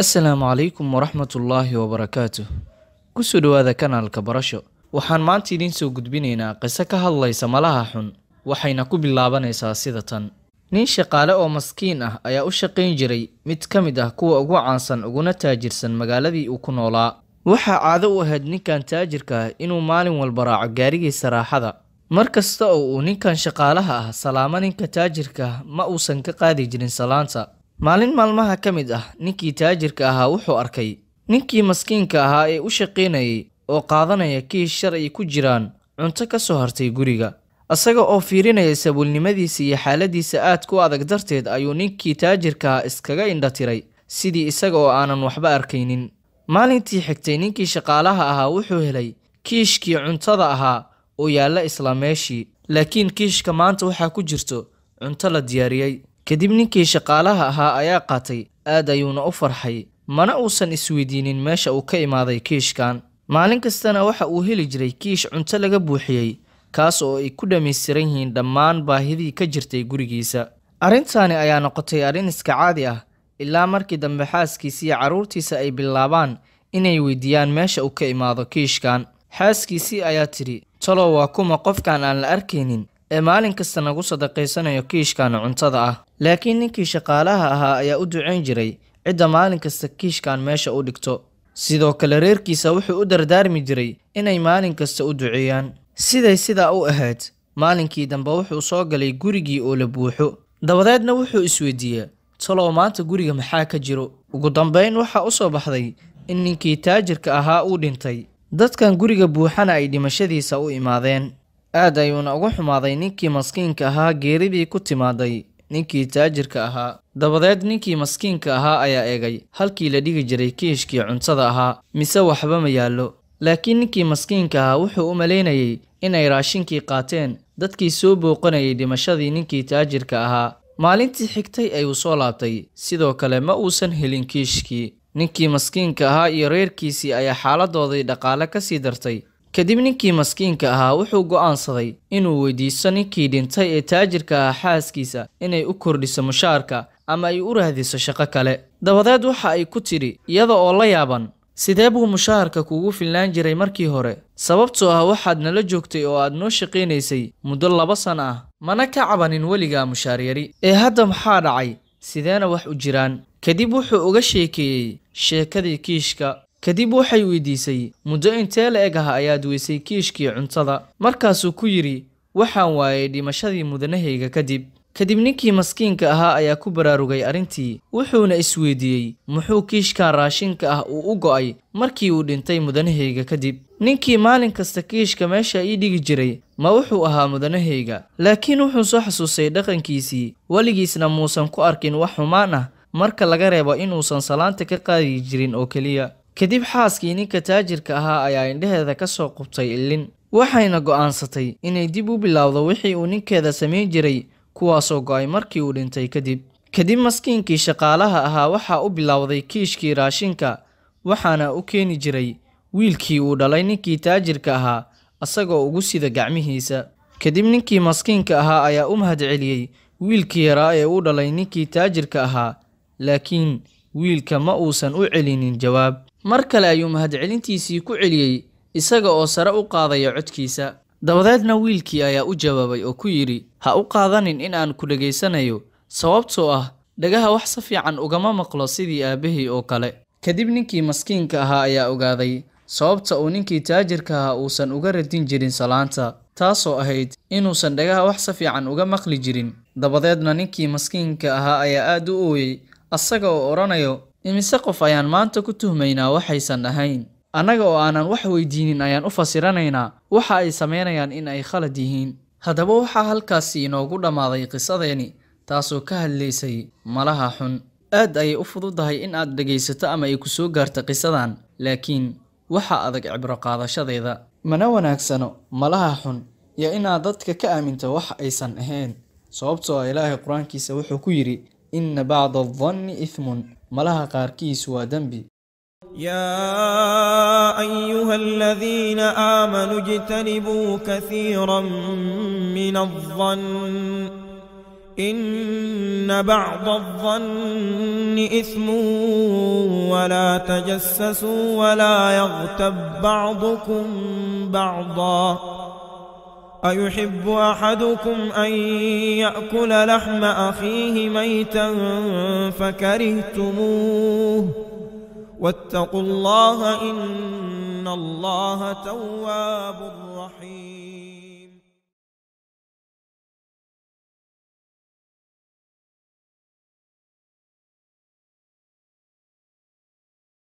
assalaamu calaykum waraxmatullaahi wabarakaatuh kusoo dhowaada kanaalka barasho waxaan maanta idiin soo gudbinaynaa qiso ka hadlaysa malaha xun waxayna ku bilaabanaysaa sida tan nin shaqaale oo maskiin ah ayaa u shaqayn jiray mid ka mid ah kuwa ugu caansan uguna taajirsan magaaladii uu ku noolaa waxaa caado u ahayd ninkan taajirka ah inuu maalin walba raaco gaarigiisa raaxada mar kasta oo uu ninkan shaqaalaha ah salaamo ninka taajirka ah ma uusan ka qaadi jirin salaanta maalin maalmaha ka mid ah ninkii taajirka ahaa wuxuu arkay ninkii maskiinka ahaa ee u shaqaynayay oo qaadanaya kii shar ay ku jiraan cunto ka soo hartay guriga isaga oo fiirinaya sabuulnimadiisa iyo xaaladiisa ku adag darteed ayuu ninkii taajirka taajirkaha iskaga indhatiray sidii isaga oo aanan waxba arkaynin maalintii xigtay ninkii shaqaalaha ahaa wuxuu helay kiishkii cuntada ahaa oo yaalla isla meeshii laakiin kiishka maanta waxaa ku jirto cunto la diyaariyey kadib ninkii shaqaalaha ahaa ayaa qaatay aad ayuuna u farxay mana uusan isweydiinin meesha uu ka imaaday kiishkan maalin kastana waxa uu heli jiray kiish cunto laga buuxiyey kaas oo ay ku dhammaystiran yihiin dhammaan baahidii ka jirtay gurigiisa arrintaani ayaa noqotay arrin iska caadi ah ilaa markii dambe xaaskiisii carruurtiisa ay bilaabaan inay weydiiyaan meesha uu ka imaado kiishkan xaaskiisii ayaa tidhi talow waa kuma qofkan aan la arkaynin ee maalin kasta nagu sadaqaysanayo kiishkan cuntada ah laakiin ninkii shaqaalaha ahaa ayaa u ducayn jiray cidda maalin kasta kiishkan meesha u dhigto sidoo kale reerkiisa wuxuu u dardaarmi jiray inay maalin kasta u duceeyaan siday sidaa u ahayd maalinkii dambe wuxuu soo galay gurigii oo la buuxo dabadeedna wuxuu isweydiiyey talow maanta guriga maxaa ka jiro ugu dambayn waxaa u soo baxday in ninkii taajirka ahaa uu dhintay dadkan guriga buuxana ay dhimashadiisa u imaadeen aad ayuuna ugu xumaaday ninkii maskiinka ahaa geeridii ku timaaday ninkii taajirka ahaa dabadeed ninkii maskiinka ahaa ayaa eegay halkii la dhigi jiray kiishkii cuntada ahaa mise waxba ma yaallo laakiin ninkii maskiinka ahaa wuxuu u malaynayey inay raashinkii qaateen dadkii soo booqanayay dhimashadii ninkii taajirka ahaa maalintii xigtay ayuu soo laabtay sidoo kale ma uusan helin kiishkii ninkii maskiinka ahaa iyo reerkiisii ayaa xaaladoodii dhaqaale ka sii dartay kadib ninkii maskiinka ahaa wuxuu go'aansaday inuu weydiisto ninkii dhintay ee taajirka ah xaaskiisa inay u kordhiso mushaarka ama ay u raadiso shaqo kale dabadeed waxa ay ku tidhi iyada oo la yaaban sidee buu mushaharka kuugu filnaan jiray markii hore sababtoo ah waxaad nala joogtay oo aad noo shaqaynaysay muddo laba san ah mana ka cabanin weligaa mushaar yari ee hadda maxaa dhacay sideena wax u jiraan kadib wuxuu uga sheekeeyey sheekadii kiishka kadib waxay weydiisay muddo intee la-eg ah ayaad weysay kiishkii cuntada markaasuu ku yidhi waxaan waayay dhimashadii mudanahayga kadib kadib ninkii maskiinka ahaa ayaa ku baraarugay arrintii wuxuuna isweydiiyey muxuu kiishkan raashinka ah uu u go'ay markii uu dhintay mudanahayga kadib ninkii maalin kasta kiishka meesha ii dhigi jiray ma wuxuu ahaa mudanahayga laakiin wuxuu soo xasuusay dhaqankiisii weligiisna muusan ku arkin wax xumaan ah marka laga reebo inuusan salaanta ka qaadi jirin oo keliya kadib xaaskii ninka taajirka ahaa ayaa indhaheeda ka soo qubtay illin waxayna go'aansatay inay dib u bilowdo wixii uu ninkeeda samayn jiray kuwaasoo go'ay markii uu dhintay kadib kadib maskiinkii shaqaalaha ahaa waxaa u bilowday kiishkii raashinka waxaana u keeni jiray wiilkii uu dhalay ninkii taajirka ahaa asagoo ugu sida gacmihiisa kadib ninkii maskiinka ahaa ayaa u mahad celiyey wiilkii yaraa ee u dhalay ninkii taajirka ahaa laakiin wiilka ma uusan u celinin jawaab mar kale ayuu mahadcelintiisii ku celiyey isaga oo sare u qaadaya codkiisa dabadeedna wiilkii ayaa u jawaabay oo ku yidhi ha u qaadanin in aan ku dhegaysanayo sababtoo ah dhagaha wax si fiican ugama maqlo sidii aabbahii oo kale kadib ninkii maskiinka ahaa ayaa ogaaday sababta uu ninkii taajirka ahaa uusan uga radin jirin salaanta taasoo ahayd inuusan dhagaha wax si fiican uga maqli jirin dabadeedna ninkii maskiinka ahaa ayaa aad u ooyey asaga oo odhanayo imise qof ayaan maanta ku tuhmaynaa waxaysan ahayn annaga oo aanan wax weydiinin ayaan u fasiranaynaa waxa ay samaynayaan in ay khalad yihiin haddaba waxaa halkaasi inoogu dhammaaday qisadeeni taasoo ka hadlaysay malaha xun aad ayay u fududahay in aad dhegaysato ama ay ku soo gaarto qisadan laakiin waxa adag cibro qaadashadeeda mana wanaagsano malaha xun iyo inaad dadka ka aaminto wax aysan ahayn sababtoo ah ilaahay qur-aankiisa wuxuu ku yidhi إن بعض الظن إثم ملها قاركيس ودنبي يا أيها الذين آمنوا اجتنبوا كثيرا من الظن إن بعض الظن إثم ولا تجسسوا ولا يغتب بعضكم بعضا أيحب أحدكم أن يأكل لحم أخيه ميتا فكرهتموه واتقوا الله إن الله تواب رحيم